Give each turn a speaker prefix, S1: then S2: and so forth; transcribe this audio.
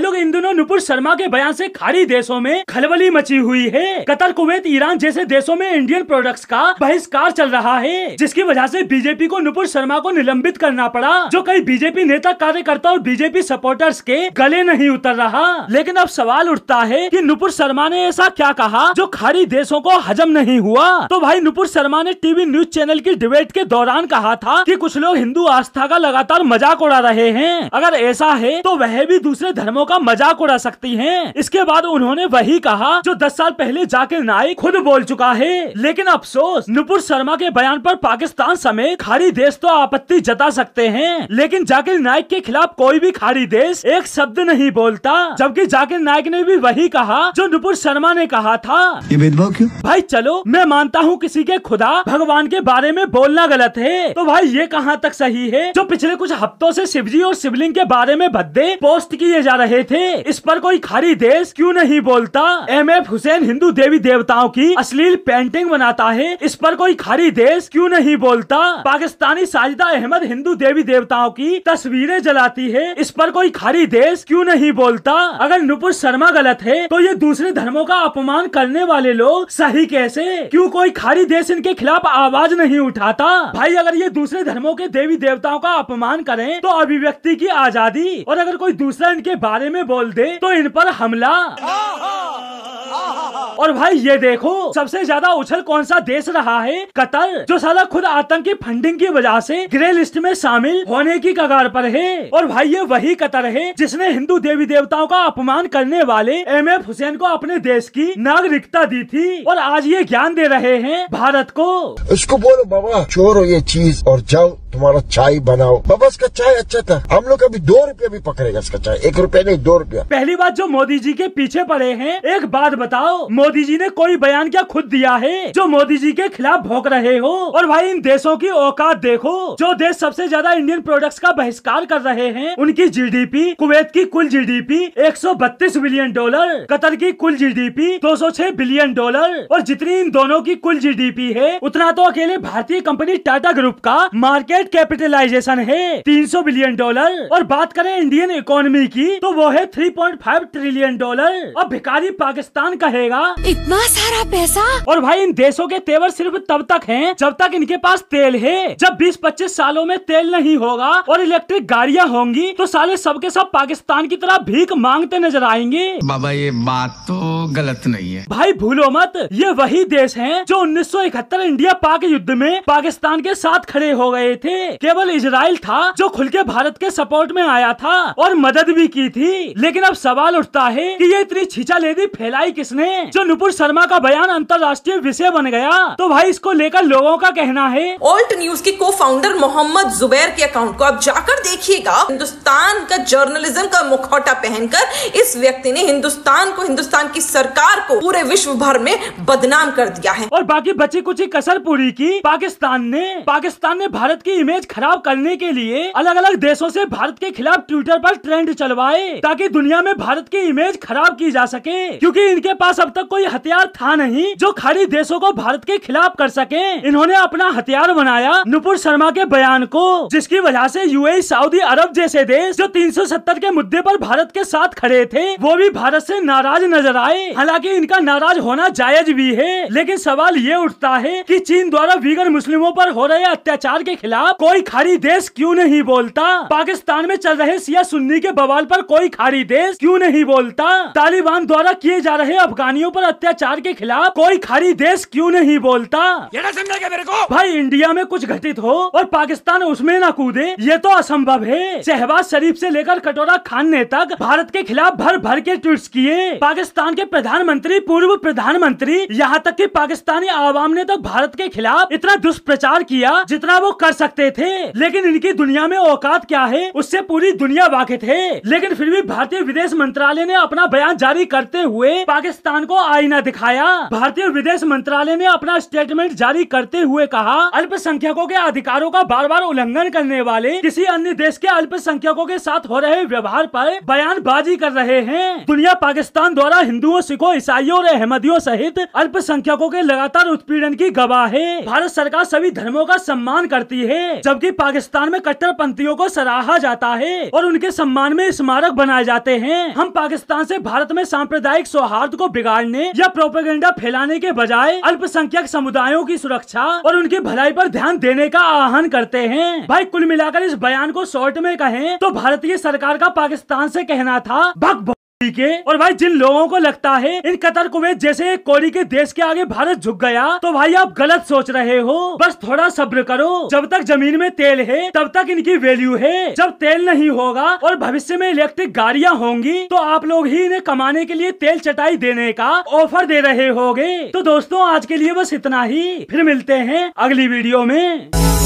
S1: लोग इन दिनों नुपुर शर्मा के बयान से खाड़ी देशों में खलबली मची हुई है कतर कुवैत ईरान जैसे देशों में इंडियन प्रोडक्ट्स का बहिष्कार चल रहा है जिसकी वजह से बीजेपी को नुपुर शर्मा को निलंबित करना पड़ा जो कई बीजेपी नेता कार्यकर्ता और बीजेपी सपोर्टर्स के गले नहीं उतर रहा लेकिन अब सवाल उठता है की नुपुर शर्मा ने ऐसा क्या कहा जो खाड़ी देशों को हजम नहीं हुआ तो भाई नुपुर शर्मा ने टीवी न्यूज चैनल की डिबेट के दौरान कहा था की कुछ लोग हिंदू आस्था का लगातार मजाक उड़ा रहे हैं अगर ऐसा है तो वह भी दूसरे धर्मों का मजाक उड़ा सकती है इसके बाद उन्होंने वही कहा जो दस साल पहले जाकिर नाइक खुद बोल चुका है लेकिन अफसोस नुपुर शर्मा के बयान आरोप पाकिस्तान समेत खाड़ी देश तो आपत्ति जता सकते हैं लेकिन जाकिर नाइक के खिलाफ कोई भी खाड़ी देश एक शब्द नहीं बोलता जबकि जाकिर नाइक ने भी वही कहा जो नुपुर शर्मा ने कहा था ये भेदभाव क्यों भाई चलो मैं मानता हूँ किसी के खुदा भगवान के बारे में बोलना गलत है तो भाई ये कहाँ तक सही है जो पिछले कुछ हफ्तों से शिवजी और शिवलिंग के बारे में भद्दे पोस्ट किए जा रहे गए थे इस पर कोई खारी देश क्यों नहीं बोलता एम एफ हुसैन हिंदू देवी देवताओं की अश्लील पेंटिंग बनाता है इस पर कोई खारी देश क्यों नहीं बोलता पाकिस्तानी साजिदा अहमद हिंदू देवी देवताओं की तस्वीरें जलाती है इस पर कोई खारी देश क्यों नहीं बोलता अगर नुपुर शर्मा गलत है तो ये दूसरे धर्मों का अपमान करने वाले लोग सही कैसे क्यों कोई खारी देश इनके खिलाफ आवाज नहीं उठाता भाई अगर ये दूसरे धर्मों के देवी देवताओं का अपमान करें तो अभिव्यक्ति की आजादी और अगर कोई दूसरा इनके बारे बारे में बोल दे तो इन पर हमला और भाई ये देखो सबसे ज्यादा उछल कौन सा देश रहा है कतर जो साला खुद आतंकी फंडिंग की वजह से ग्रे लिस्ट में शामिल होने की कगार पर है और भाई ये वही कतर है जिसने हिंदू देवी देवताओं का अपमान करने वाले एम एफ हुसैन को अपने देश की नागरिकता दी थी और आज ये ज्ञान दे रहे हैं भारत को इसको बोलो बाबा छोड़ो ये चीज और जाओ तुम्हारा चाय बनाओ बाबा इसका चाय अच्छा था हम लोग अभी दो रुपया भी पकड़ेगा इसका चाय एक रुपया नहीं दो रुपया पहली बात जो मोदी जी के पीछे पड़े हैं एक बात बताओ मोदी जी ने कोई बयान क्या खुद दिया है जो मोदी जी के खिलाफ भोग रहे हो और भाई इन देशों की औकात देखो जो देश सबसे ज्यादा इंडियन प्रोडक्ट का बहिष्कार कर रहे हैं उनकी पी कुवैत की कुल सौ बत्तीस बिलियन डॉलर कतर की कुल सौ छह बिलियन डॉलर और जितनी इन दोनों की कुल पी है उतना तो अकेले भारतीय कंपनी टाटा ग्रुप का मार्केट मार्केट कैपिटलाइजेशन है 300 बिलियन डॉलर और बात करें इंडियन इकोनॉमी की तो वो है 3.5 ट्रिलियन डॉलर और भिखारी पाकिस्तान कहेगा इतना सारा पैसा और भाई इन देशों के तेवर सिर्फ तब तक हैं जब तक इनके पास तेल है जब 20-25 सालों में तेल नहीं होगा और इलेक्ट्रिक गाड़ियाँ होंगी तो साले सबके सब पाकिस्तान की तरह भीख मांगते नजर आएंगे बाबा ये बात तो गलत नहीं है भाई भूलो मत ये वही देश है जो उन्नीस इंडिया पाक युद्ध में पाकिस्तान के साथ खड़े हो गए थे थे केवल इसराइल था जो खुल के भारत के सपोर्ट में आया था और मदद भी की थी लेकिन अब सवाल उठता है कि ये इतनी छिचा लेदी फैलाई किसने जो नुपुर शर्मा का बयान अंतर्राष्ट्रीय विषय बन गया तो भाई इसको लेकर लोगों का कहना है ऑल्ट न्यूज के को फाउंडर मोहम्मद जुबैर के अकाउंट को आप जाकर देखिएगा हिंदुस्तान का जर्नलिज्म का मुखौटा पहनकर इस व्यक्ति ने हिंदुस्तान को हिंदुस्तान की सरकार को पूरे विश्व भर में बदनाम कर दिया है और बाकी बची कुछ कसर पूरी की पाकिस्तान ने पाकिस्तान ने भारत की इमेज खराब करने के लिए अलग अलग देशों से भारत के खिलाफ ट्विटर पर ट्रेंड चलवाए ताकि दुनिया में भारत की इमेज खराब की जा सके क्योंकि इनके पास अब तक कोई हथियार था नहीं जो खाड़ी देशों को भारत के खिलाफ कर सके इन्होंने अपना हथियार बनाया नुपुर शर्मा के बयान को जिसकी वजह ऐसी यू सऊदी अरब जैसे देश जो तीन के मुद्दे आरोप भारत के साथ खड़े थे वो भी भारत ऐसी नाराज नजर आए हालाँकि इनका नाराज होना जायज भी है लेकिन सवाल ये उठता है की चीन द्वारा वीगर मुस्लिमों पर हो रहे अत्याचार के खिलाफ साहब कोई खारी देश क्यों नहीं बोलता पाकिस्तान में चल रहे सिया सुन्नी के बवाल पर कोई खारी देश क्यों नहीं बोलता तालिबान द्वारा किए जा रहे अफगानियों पर अत्याचार के खिलाफ कोई खारी देश क्यों नहीं बोलता ये ना क्या मेरे को भाई इंडिया में कुछ घटित हो और पाकिस्तान उसमें न कूदे ये तो असंभव है शहबाज शरीफ से लेकर कटोरा खान ने तक भारत के खिलाफ भर भर के ट्वीट किए पाकिस्तान के प्रधानमंत्री पूर्व प्रधानमंत्री यहाँ तक की पाकिस्तानी आवाम ने तक तो भारत के खिलाफ इतना दुष्प्रचार किया जितना वो कर सकते सकते थे लेकिन इनकी दुनिया में औकात क्या है उससे पूरी दुनिया वाकिफ है लेकिन फिर भी भारतीय विदेश मंत्रालय ने अपना बयान जारी करते हुए पाकिस्तान को आईना दिखाया भारतीय विदेश मंत्रालय ने अपना स्टेटमेंट जारी करते हुए कहा अल्पसंख्यकों के अधिकारों का बार बार उल्लंघन करने वाले किसी अन्य देश के अल्पसंख्यकों के साथ हो रहे व्यवहार पर बयानबाजी कर रहे हैं दुनिया पाकिस्तान द्वारा हिंदुओं सिखों ईसाइयों और अहमदियों सहित अल्पसंख्यकों के लगातार उत्पीड़न की गवाह है भारत सरकार सभी धर्मों का सम्मान करती है है जबकि पाकिस्तान में कट्टरपंथियों को सराहा जाता है और उनके सम्मान में स्मारक बनाए जाते हैं हम पाकिस्तान से भारत में सांप्रदायिक सौहार्द को बिगाड़ने या प्रोपेगेंडा फैलाने के बजाय अल्पसंख्यक समुदायों की सुरक्षा और उनकी भलाई पर ध्यान देने का आह्वान करते हैं भाई कुल मिलाकर इस बयान को शॉर्ट में कहें तो भारतीय सरकार का पाकिस्तान से कहना था भग ठीक है और भाई जिन लोगों को लगता है इन कतर कुवैत जैसे कोरी के देश के आगे भारत झुक गया तो भाई आप गलत सोच रहे हो बस थोड़ा सब्र करो जब तक जमीन में तेल है तब तक इनकी वैल्यू है जब तेल नहीं होगा और भविष्य में इलेक्ट्रिक गाड़ियाँ होंगी तो आप लोग ही इन्हें कमाने के लिए तेल चटाई देने का ऑफर दे रहे होगे तो दोस्तों आज के लिए बस इतना ही फिर मिलते हैं अगली वीडियो में